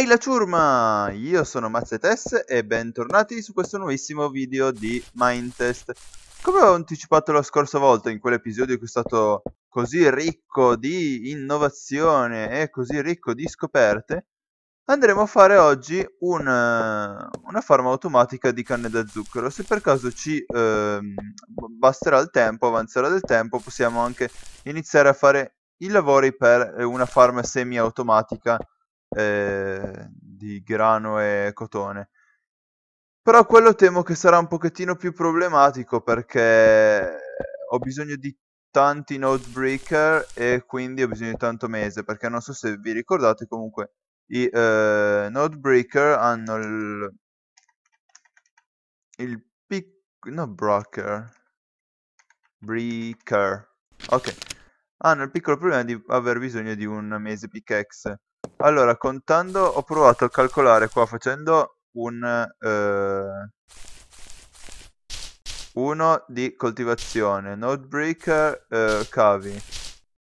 Ehi la ciurma! Io sono Mazzetes e bentornati su questo nuovissimo video di Mindtest. Come ho anticipato la scorsa volta in quell'episodio che è stato così ricco di innovazione e così ricco di scoperte, andremo a fare oggi eh, una, una farma automatica di canne da zucchero. Se per caso ci eh, basterà il tempo, avanzerà del tempo, possiamo anche iniziare a fare i lavori per una farma semi-automatica eh, di grano e cotone. Però quello temo che sarà un pochettino più problematico perché ho bisogno di tanti node breaker e quindi ho bisogno di tanto mese perché non so se vi ricordate comunque i eh, node breaker hanno il, il pic no broker breaker ok hanno il piccolo problema di aver bisogno di un mese pickaxe allora, contando, ho provato a calcolare qua facendo un... Eh, di coltivazione, Nodebreaker, eh, cavi.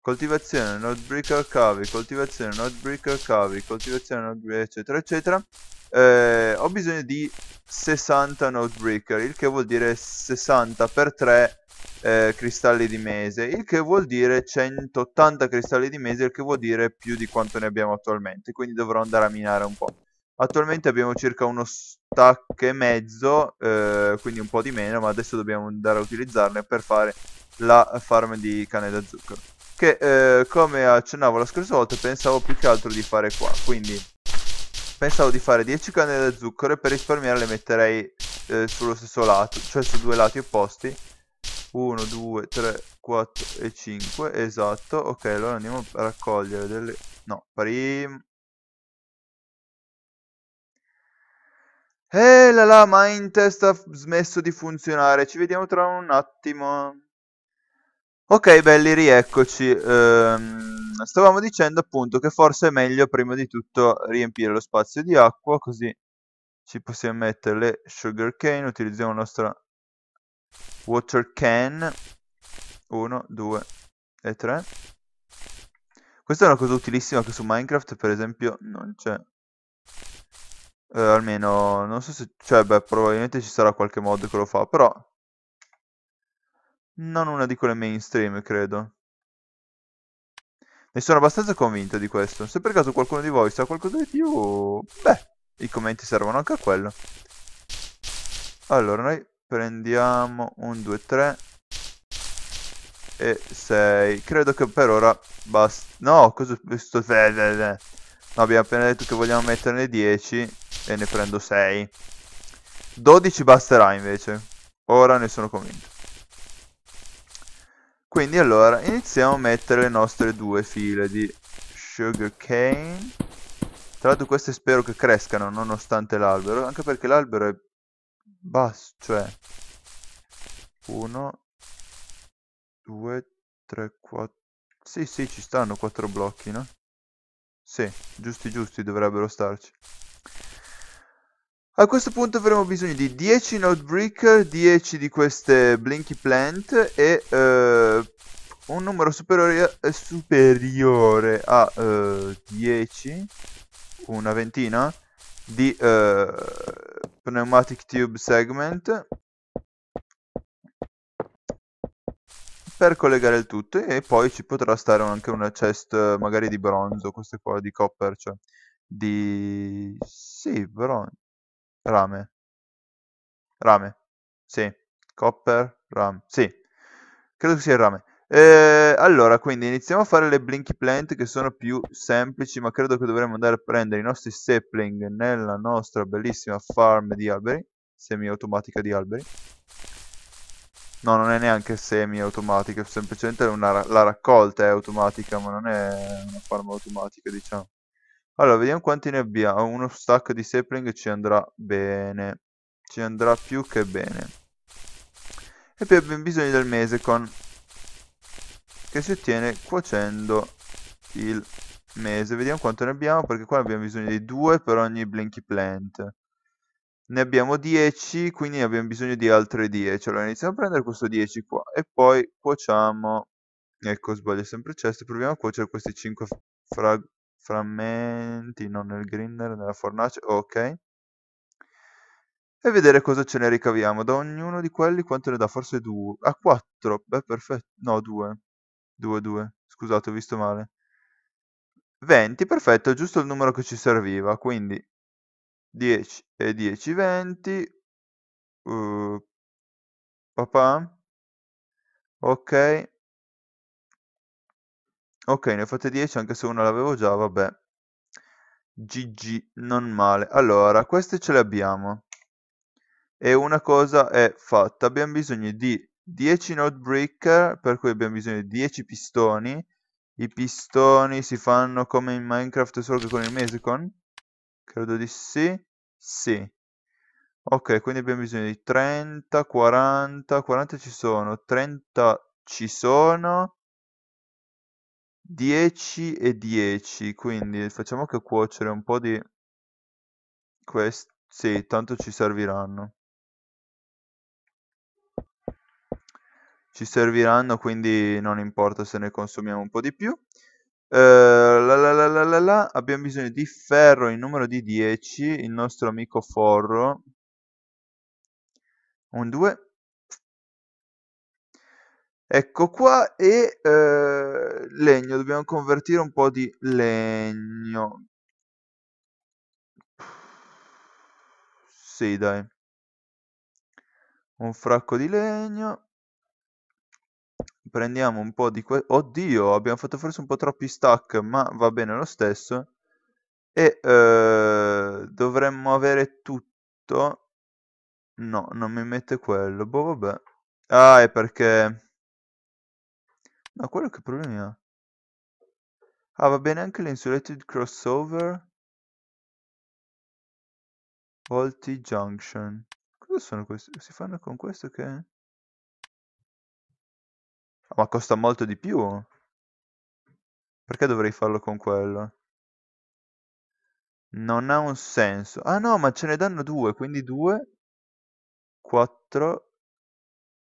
Coltivazione, node breaker, cavi, coltivazione, node breaker, cavi, coltivazione, node breaker, eccetera, eccetera eh, ho bisogno di 60 Notebreaker, il che vuol dire 60 per 3 eh, cristalli di mese, il che vuol dire 180 cristalli di mese, il che vuol dire più di quanto ne abbiamo attualmente, quindi dovrò andare a minare un po'. Attualmente abbiamo circa uno stack e mezzo, eh, quindi un po' di meno, ma adesso dobbiamo andare a utilizzarne per fare la farm di cane da zucchero. Che eh, come accennavo la scorsa volta pensavo più che altro di fare qua, quindi Pensavo di fare 10 canne da zucchero e per risparmiare le metterei eh, sullo stesso lato, cioè su due lati opposti. 1, 2, 3, 4 e 5, esatto. Ok, allora andiamo a raccogliere delle... No, prima... Eh la la, Mindtest ha smesso di funzionare, ci vediamo tra un attimo. Ok belli, rieccoci. Ehm stavamo dicendo appunto che forse è meglio prima di tutto riempire lo spazio di acqua, così ci possiamo mettere le sugar cane, utilizziamo la nostra water can, 1, 2 e 3. Questa è una cosa utilissima che su Minecraft per esempio non c'è. Eh, almeno, non so se... Cioè, beh, probabilmente ci sarà qualche mod che lo fa, però... Non una di quelle mainstream, credo. Ne sono abbastanza convinto di questo. Se per caso qualcuno di voi sa qualcosa di più... Beh, i commenti servono anche a quello. Allora, noi prendiamo un, due, tre e 6. Credo che per ora basta. No, cosa sto No, abbiamo appena detto che vogliamo metterne 10 e ne prendo 6. 12 basterà invece. Ora ne sono convinto. Quindi allora iniziamo a mettere le nostre due file di sugar cane. Tra l'altro queste spero che crescano nonostante l'albero, anche perché l'albero è basso, cioè 1, 2, 3, 4... Sì, sì, ci stanno 4 blocchi, no? Sì, giusti giusti dovrebbero starci. A questo punto avremo bisogno di 10 Node Brick, 10 di queste Blinky Plant e eh, un numero superiore a, eh, superiore a eh, 10, una ventina, di eh, Pneumatic Tube Segment per collegare il tutto e poi ci potrà stare anche una chest magari di bronzo, queste qua di copper, cioè di... sì, bronzo rame. Rame. Sì. Copper, rame. Sì. Credo che sia il rame. Eh, allora, quindi iniziamo a fare le blinky plant che sono più semplici, ma credo che dovremmo andare a prendere i nostri sapling nella nostra bellissima farm di alberi, semi-automatica di alberi. No, non è neanche semi-automatica, semplicemente una, la raccolta è automatica, ma non è una farm automatica, diciamo. Allora, vediamo quanti ne abbiamo. Ah, uno stack di sapling ci andrà bene. Ci andrà più che bene. E poi abbiamo bisogno del mesecon. Che si ottiene cuocendo il mese. Vediamo quanto ne abbiamo, perché qua abbiamo bisogno di due per ogni blinky plant. Ne abbiamo 10, quindi ne abbiamo bisogno di altre 10. Allora iniziamo a prendere questo 10 qua. E poi cuociamo... Ecco, sbaglio sempre il cesto. Proviamo a cuocere questi 5 frag frammenti, non nel grinder, nella fornace, ok. E vedere cosa ce ne ricaviamo. Da ognuno di quelli quanto ne dà? Forse 2. Ah, 4. Beh, perfetto. No, 2. 2, 2. Scusate, ho visto male. 20, perfetto, giusto il numero che ci serviva. Quindi 10 e 10, 20. Uh, papà. Ok. Ok, ne ho fatte 10 anche se una l'avevo già, vabbè. GG, non male. Allora, queste ce le abbiamo. E una cosa è fatta. Abbiamo bisogno di 10 node breaker, per cui abbiamo bisogno di 10 pistoni. I pistoni si fanno come in Minecraft solo che con il Mesicon? Credo di sì. Sì. Ok, quindi abbiamo bisogno di 30, 40, 40 ci sono, 30 ci sono 10 e 10, quindi facciamo che cuocere un po' di questi, sì, tanto ci serviranno. Ci serviranno, quindi non importa se ne consumiamo un po' di più. Uh, la, la, la, la abbiamo bisogno di ferro in numero di 10, il nostro amico forro. Un 2, Ecco qua e eh, legno, dobbiamo convertire un po' di legno. Sì, dai. Un fracco di legno. Prendiamo un po' di... questo. Oddio, abbiamo fatto forse un po' troppi stack, ma va bene lo stesso. E eh, dovremmo avere tutto. No, non mi mette quello. Boh, vabbè. Ah, è perché ma quello che problemi ha? Ah, va bene anche l'Insulated Crossover Volti Junction. Cosa sono questi? Si fanno con questo che... Ah, ma costa molto di più. Perché dovrei farlo con quello? Non ha un senso. Ah no, ma ce ne danno due, quindi due. 4,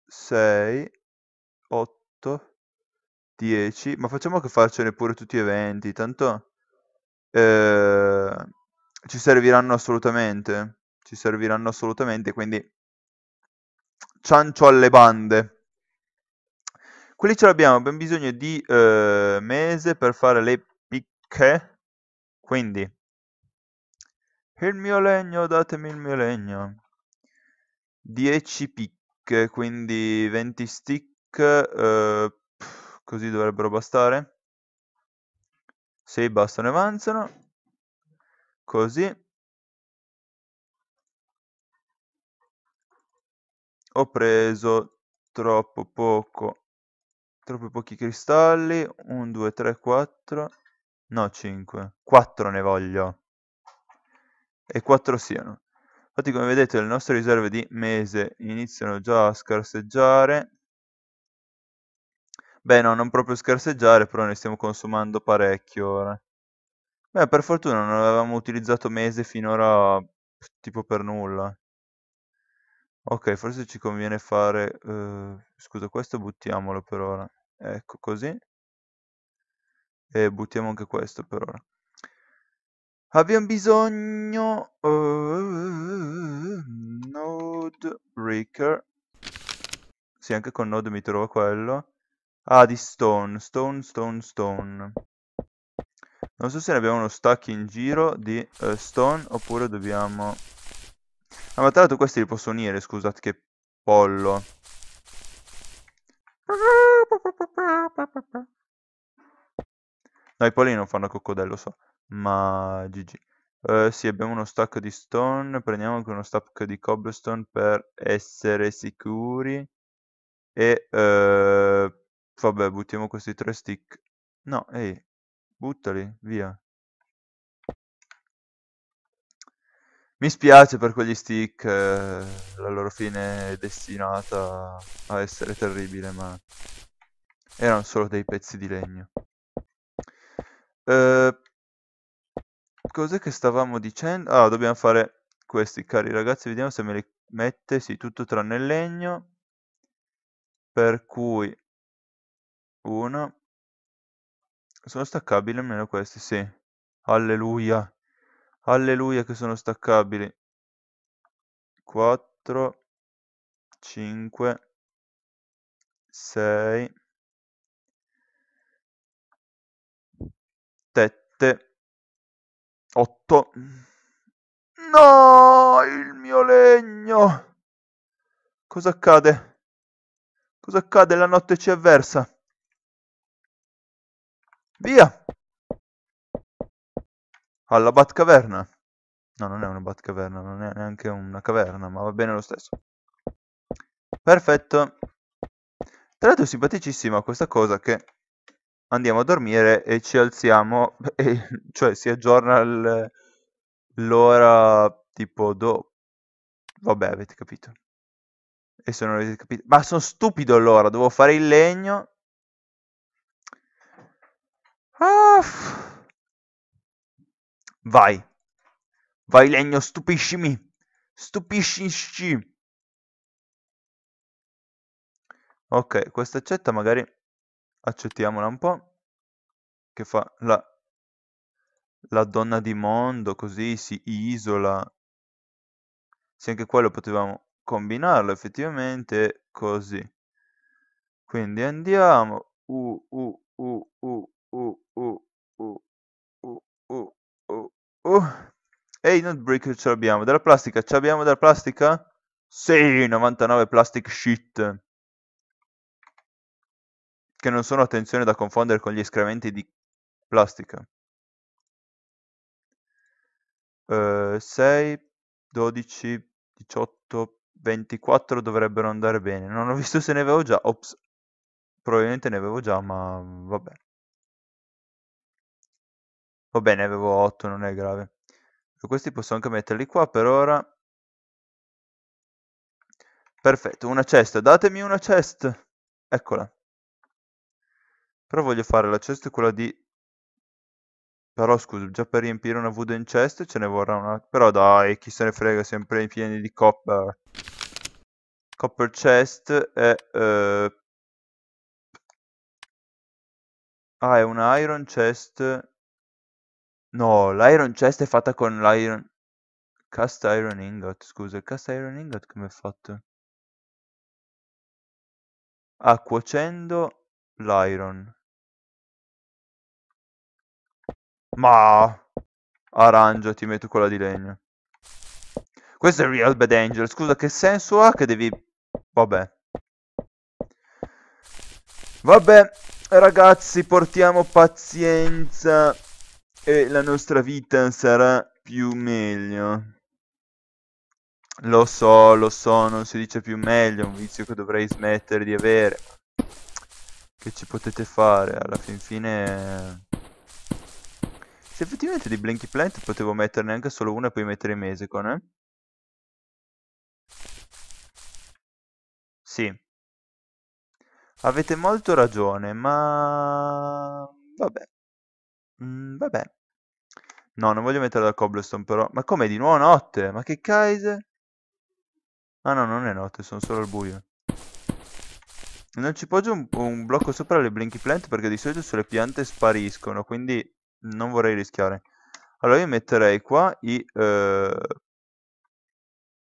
6, 8, 10, ma facciamo che farcene pure tutti i 20, tanto eh, ci serviranno assolutamente, ci serviranno assolutamente, quindi ciancio alle bande. Quelli ce l'abbiamo, abbiamo bisogno di eh, mese per fare le picche, quindi il mio legno, datemi il mio legno. 10 picche, quindi 20 stick, eh, così dovrebbero bastare. 6 bastano e avanzano. Così. Ho preso troppo poco. Troppo pochi cristalli. 1, 2, 3, 4. No, 5. 4 ne voglio. E 4 siano. Infatti come vedete le nostre riserve di mese iniziano già a scarseggiare Beh, no, non proprio scarseggiare, però ne stiamo consumando parecchio ora. Beh, per fortuna non avevamo utilizzato mese finora tipo per nulla. Ok, forse ci conviene fare... eh, scusa, questo buttiamolo per ora. Ecco, così. E buttiamo anche questo per ora. Abbiamo bisogno... eh, node Breaker. Sì, anche con Node mi trovo quello. Ah, di stone, stone, stone, stone. Non so se ne abbiamo uno stack in giro di uh, stone oppure dobbiamo... Ah, ma tra l'altro questi li posso unire, scusate che pollo. No, i polli non fanno coccodello, so. Ma GG. Uh, eh, sì, abbiamo uno stack di stone, prendiamo anche uno stack di cobblestone per essere sicuri. E... Uh Vabbè, buttiamo questi tre stick. No, ehi, buttali, via. Mi spiace per quegli stick, eh, la loro fine è destinata a essere terribile, ma erano solo dei pezzi di legno. Eh, cos'è che stavamo dicendo? Ah, dobbiamo fare questi, cari ragazzi, vediamo se me li mette, sì, tutto tranne il legno. Per cui 1 Sono staccabili almeno questi, sì. Alleluia. Alleluia che sono staccabili. 4, 5, 6, 7, 8. No, il mio legno. Cosa accade? Cosa accade? La notte ci avversa. Via! Alla Batcaverna. No, non è una Batcaverna, non è neanche una caverna, ma va bene lo stesso. Perfetto. Tra l'altro è simpaticissima questa cosa che andiamo a dormire e ci alziamo, e, cioè si aggiorna l'ora tipo do... Vabbè, avete capito. E se non avete capito... Ma sono stupido allora, devo fare il legno Ah. Vai. Vai legno, stupiscimi. Stupiscici. Ok, questa accetta magari accettiamola un po'. Che fa la, la donna di mondo, così si isola. Se anche quello potevamo combinarlo effettivamente così. Quindi andiamo. Uh, uh, uh, uh, uh, uh, uh, uh, uh, oh, oh. Ehi, not break ce l'abbiamo. Della plastica, ce l'abbiamo della plastica? Sì, 99 plastic shit. Che non sono attenzione da confondere con gli escrementi di plastica. 6, 12, 18, 24 dovrebbero andare bene. Non ho visto se ne avevo già. Ops. Probabilmente ne avevo già, ma vabbè. Va bene, avevo 8, non è grave. Questi posso anche metterli qua per ora. Perfetto, una chest. Datemi una chest. Eccola. Però voglio fare la chest quella di... Però scusa, già per riempire una wooden chest ce ne vorrà una... Però dai, chi se ne frega, sempre pieni di copper. Copper chest e... Uh... Ah, è una iron chest No, l'iron chest è fatta con l'iron... Cast iron ingot, scusa, il cast iron ingot come è fatto? Ah, cuocendo l'iron. Ma... Arangio, ti metto quella di legno. Questo è Real Bad Angel. Scusa, che senso ha che devi... Vabbè. Vabbè, ragazzi, portiamo pazienza e la nostra vita sarà più meglio. Lo so, lo so, non si dice più meglio, è un vizio che dovrei smettere di avere. Che ci potete fare? Alla fin fine... Se effettivamente di Blinky Plant potevo metterne anche solo una e poi mettere Mesecon, eh? Sì. Avete molto ragione, ma... Vabbè. Mm, vabbè. No, non voglio mettere la cobblestone però. Ma come di nuovo notte? Ma che caise? Ah no, non è notte, sono solo al buio. Non ci poggio un, un blocco sopra le blinky plant perché di solito sulle piante spariscono, quindi non vorrei rischiare. Allora io metterei qua i eh,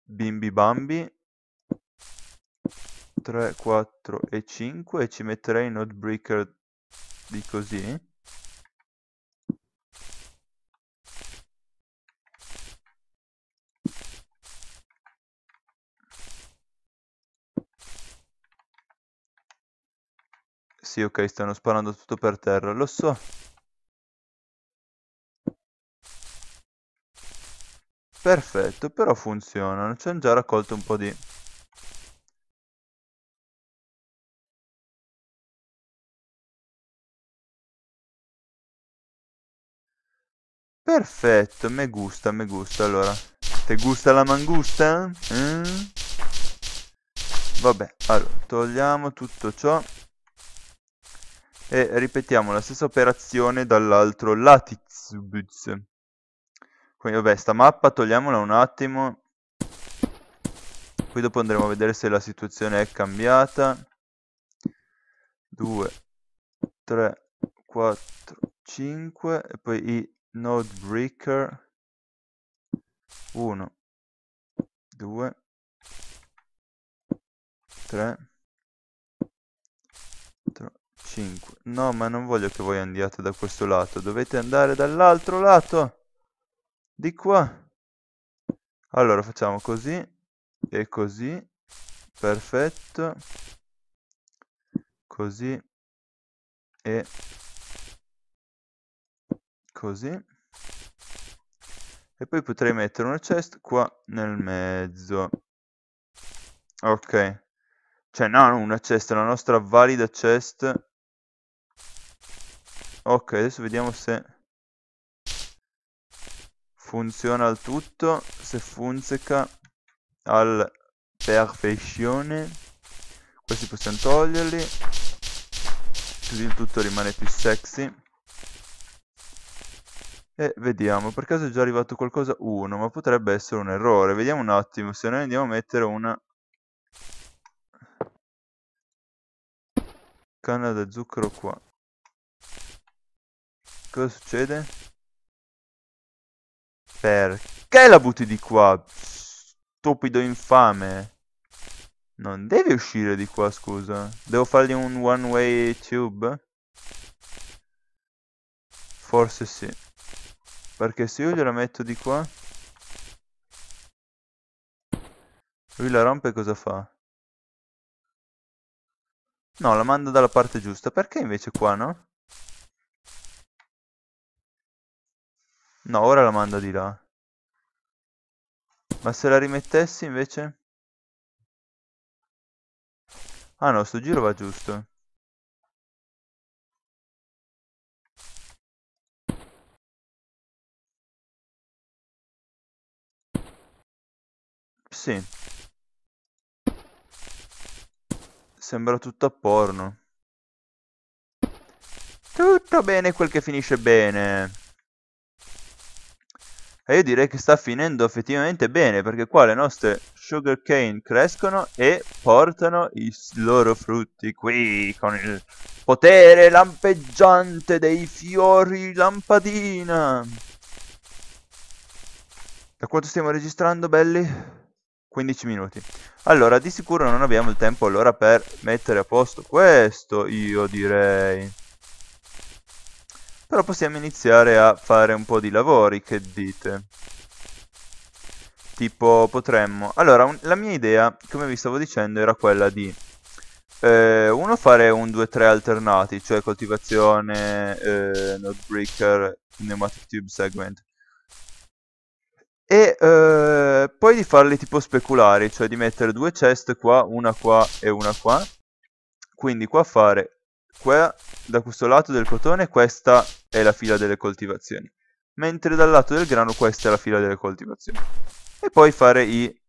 bimbi bambi 3, 4 e 5 e ci metterei i node breaker di così Sì, ok, stanno sparando tutto per terra, lo so. Perfetto, però funzionano. Ci hanno già raccolto un po' di... Perfetto, me gusta, me gusta. Allora, te gusta la mangusta? Mm? Vabbè, allora, togliamo tutto ciò e ripetiamo la stessa operazione dall'altro latitudine. Quindi vabbè, sta mappa togliamola un attimo. Qui dopo andremo a vedere se la situazione è cambiata. 2, 3, 4, 5 e poi i node breaker. 1, 2, 3. 5. No, ma non voglio che voi andiate da questo lato. Dovete andare dall'altro lato. Di qua. Allora, facciamo così. E così. Perfetto. Così. E... Così. E poi potrei mettere una chest qua nel mezzo. Ok. Cioè, no, una chest, la nostra valida chest ok adesso vediamo se funziona al tutto se funziona al perfezione questi possiamo toglierli così il tutto rimane più sexy e vediamo per caso è già arrivato qualcosa 1 ma potrebbe essere un errore vediamo un attimo se noi andiamo a mettere una canna da zucchero qua Cosa succede? Perché la butti di qua? Stupido infame. Non devi uscire di qua, scusa. Devo fargli un one way tube? Forse sì. Perché se io gliela metto di qua... Lui la rompe cosa fa? No, la manda dalla parte giusta. Perché invece qua, no? No, ora la manda di là. Ma se la rimettessi invece? Ah no, sto giro va giusto. Sì. Sembra tutto a porno. Tutto bene quel che finisce bene. E io direi che sta finendo effettivamente bene, perché qua le nostre sugarcane crescono e portano i loro frutti qui, con il potere lampeggiante dei fiori lampadina. Da quanto stiamo registrando, belli? 15 minuti. Allora, di sicuro non abbiamo il tempo allora per mettere a posto questo, io direi. Però possiamo iniziare a fare un po' di lavori, che dite? Tipo potremmo... Allora, un... la mia idea, come vi stavo dicendo, era quella di... Eh, uno fare un 2-3 alternati, cioè coltivazione, eh, node breaker, pneumatic tube segment. E eh, poi di farli tipo speculari, cioè di mettere due chest qua, una qua e una qua. Quindi qua fare qua, da questo lato del cotone questa è la fila delle coltivazioni, mentre dal lato del grano questa è la fila delle coltivazioni. E poi fare i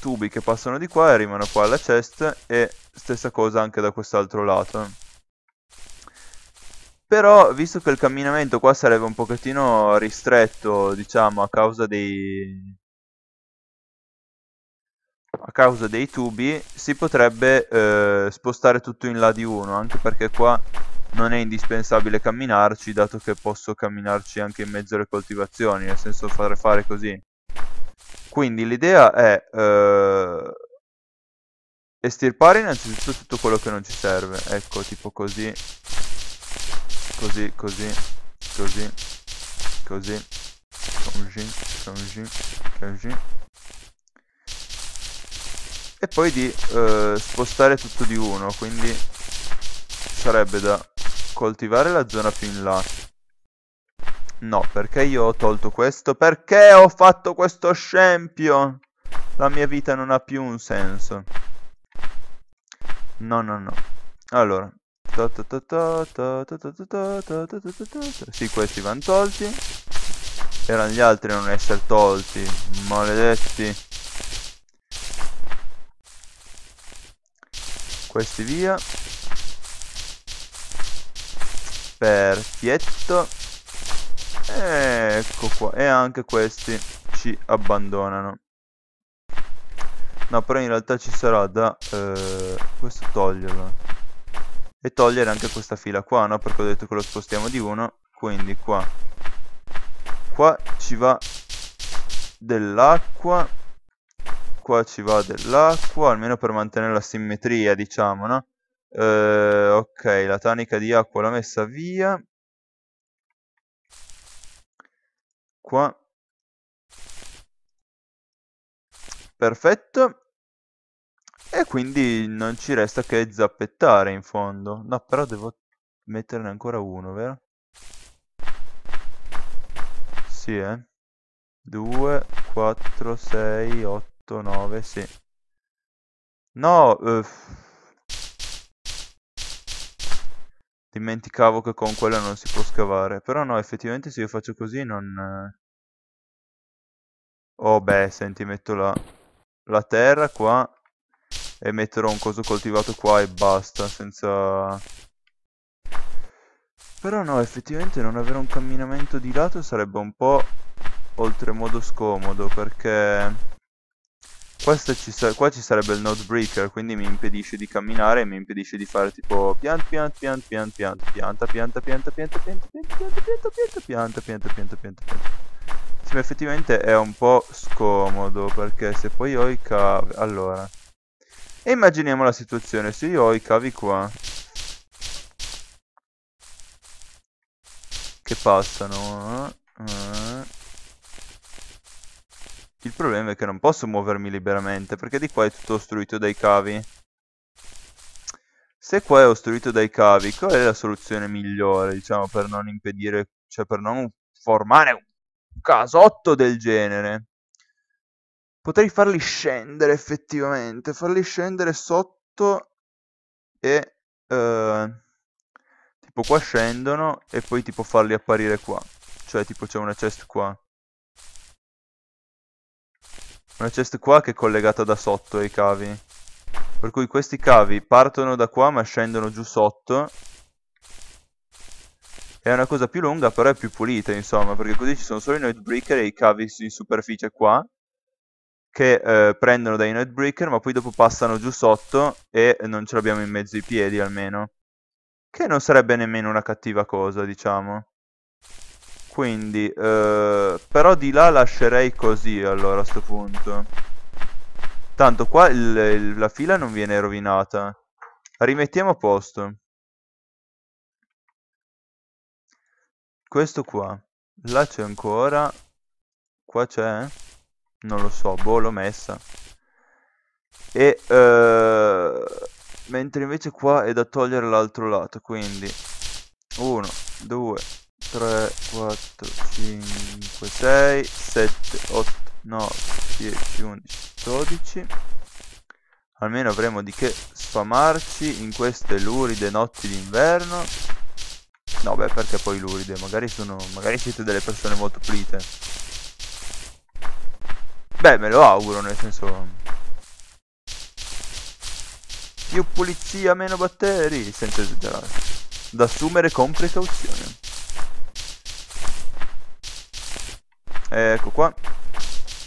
tubi che passano di qua e arrivano qua alla chest e stessa cosa anche da quest'altro lato. Però, visto che il camminamento qua sarebbe un pochettino ristretto, diciamo, a causa dei... A causa dei tubi, si potrebbe eh, spostare tutto in là di uno, anche perché qua non è indispensabile camminarci dato che posso camminarci anche in mezzo alle coltivazioni, nel senso fare fare così. Quindi l'idea è eh, estirpare innanzitutto tutto quello che non ci serve, ecco tipo così, così, così, così, così, così, così, così. E poi di eh, spostare tutto di uno, quindi sarebbe da coltivare la zona fin là. No, perché io ho tolto questo? Perché ho fatto questo scempio? La mia vita non ha più un senso. No, no, no. Allora. Sì, questi vanno tolti. Erano gli altri a non essere tolti. Maledetti. Questi via. Perfetto. Ecco qua. E anche questi ci abbandonano. No, però in realtà ci sarà da eh, questo toglierlo. E togliere anche questa fila qua, no? Perché ho detto che lo spostiamo di uno. Quindi qua. Qua ci va dell'acqua. Qua ci va dell'acqua, almeno per mantenere la simmetria, diciamo, no? Eh, ok, la tanica di acqua l'ho messa via. Qua. Perfetto. E quindi non ci resta che zappettare in fondo. No, però devo metterne ancora uno, vero? Sì, eh. 2, 4, 6, 8, 9, sì. No, uff. Dimenticavo che con quella non si può scavare. Però no, effettivamente se io faccio così non... Eh, oh beh, senti, metto la, la terra qua e metterò un coso coltivato qua e basta, senza... Però no, effettivamente non avere un camminamento di lato sarebbe un po' oltremodo scomodo, perché ci qua ci sarebbe il node breaker, quindi mi impedisce di camminare e mi impedisce di fare tipo pianta pianta pianta pianta pianta pianta pianta pianta pianta pianta pianta pianta pianta pianta pianta pianta pianta pianta Sì, ma effettivamente è un po' scomodo perché se poi ho i cavi allora e immaginiamo la situazione, se io ho i cavi qua che passano Eh? Il problema è che non posso muovermi liberamente perché di qua è tutto ostruito dai cavi. Se qua è ostruito dai cavi, qual è la soluzione migliore, diciamo, per non impedire, cioè per non formare un casotto del genere? Potrei farli scendere effettivamente, farli scendere sotto e... Eh, tipo qua scendono e poi tipo farli apparire qua. Cioè tipo c'è una chest qua una chest qua che è collegata da sotto ai cavi. Per cui questi cavi partono da qua ma scendono giù sotto. È una cosa più lunga però è più pulita insomma perché così ci sono solo i Noid e i cavi in superficie qua che eh, prendono dai Noid ma poi dopo passano giù sotto e non ce l'abbiamo in mezzo ai piedi almeno. Che non sarebbe nemmeno una cattiva cosa diciamo. Quindi, eh, però di là lascerei così allora a sto punto. Tanto qua il, il, la fila non viene rovinata. Rimettiamo a posto. Questo qua. Là c'è ancora. Qua c'è? Non lo so, boh, l'ho messa. E... Eh, mentre invece qua è da togliere l'altro lato, quindi... 1, 2, 3, 4, 5, 6, 7, 8, 9, 10, 11, 12 Almeno avremo di che sfamarci in queste luride notti d'inverno No beh perché poi luride, magari, sono, magari siete delle persone molto pulite Beh me lo auguro nel senso Più pulizia meno batteri senza esagerare Da assumere con precauzione ecco qua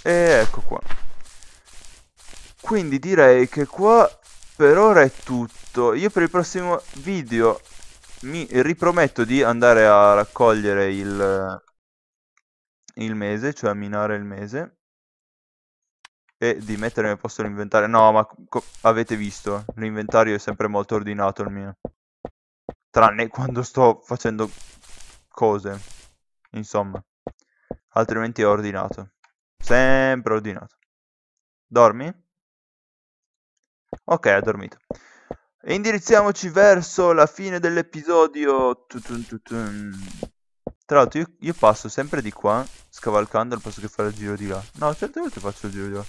e ecco qua quindi direi che qua per ora è tutto io per il prossimo video mi riprometto di andare a raccogliere il, il mese cioè a minare il mese e di mettere nel posto l'inventario no ma avete visto l'inventario è sempre molto ordinato il mio tranne quando sto facendo cose insomma Altrimenti ho ordinato. Sempre ordinato. Dormi? Ok, ha dormito. E indirizziamoci verso la fine dell'episodio. Tra l'altro io, io, passo sempre di qua, scavalcando, al posto che fare il giro di là. No, certe volte faccio il giro di là.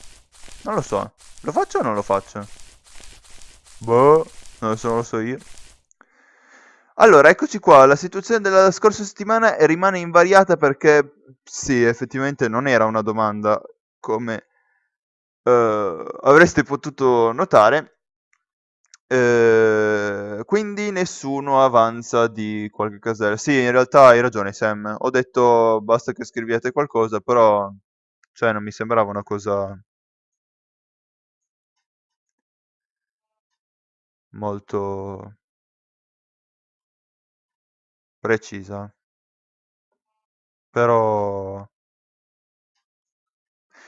Non lo so. Lo faccio o non lo faccio? Boh, non lo so, non lo so io. Allora, eccoci qua, la situazione della scorsa settimana rimane invariata perché sì, effettivamente non era una domanda come eh, avreste potuto notare. Eh, quindi nessuno avanza di qualche casella. Sì, in realtà hai ragione, Sam. Ho detto basta che scriviate qualcosa, però cioè non mi sembrava una cosa molto precisa. Però...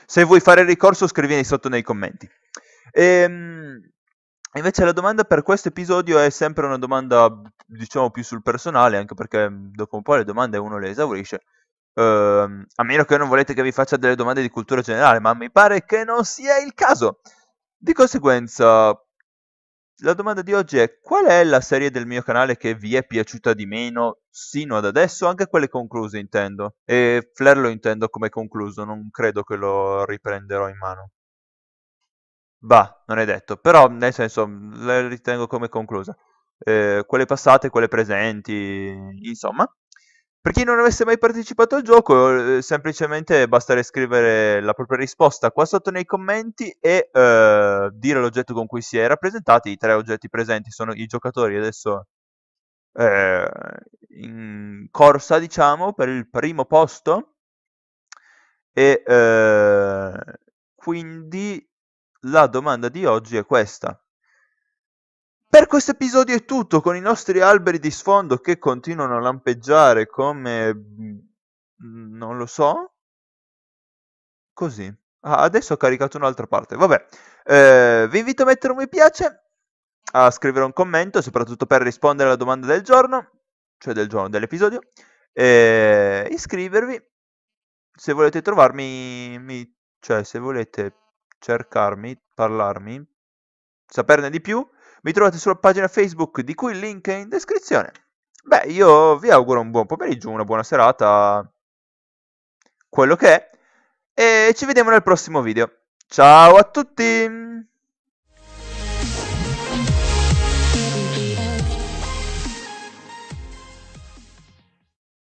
Se vuoi fare ricorso scrivimi sotto nei commenti. Ehm... Invece la domanda per questo episodio è sempre una domanda, diciamo, più sul personale, anche perché mhmm, dopo un po' le domande uno le esaurisce. Ehm, a meno che non volete che vi faccia delle domande di cultura generale, ma mi pare che non sia il caso. Di conseguenza, la domanda di oggi è qual è la serie del mio canale che vi è piaciuta di meno sino ad adesso, anche quelle concluse intendo. E Flair lo intendo come concluso, non credo che lo riprenderò in mano. Va, non è detto, però nel senso le ritengo come conclusa. Eh, quelle passate, quelle presenti, insomma. Per chi non avesse mai partecipato al gioco, eh, semplicemente basta scrivere la propria risposta qua sotto nei commenti e eh, dire l'oggetto con cui si è rappresentati. I tre oggetti presenti sono i giocatori adesso eh, in corsa, diciamo, per il primo posto. E eh, quindi la domanda di oggi è questa. Per questo episodio è tutto, con i nostri alberi di sfondo che continuano a lampeggiare come... Mm, non lo so. Così. Ah, adesso ho caricato un'altra parte, vabbè. Eh, vi invito a mettere un mi piace, a scrivere un commento, soprattutto per rispondere alla domanda del giorno, cioè del giorno dell'episodio, e iscrivervi. Se volete trovarmi, mi... cioè se volete cercarmi, parlarmi, saperne di più, mi trovate sulla pagina Facebook di cui il link è in descrizione. Beh, io vi auguro un buon pomeriggio, una buona serata, quello che è, e ci vediamo nel prossimo video. Ciao a tutti!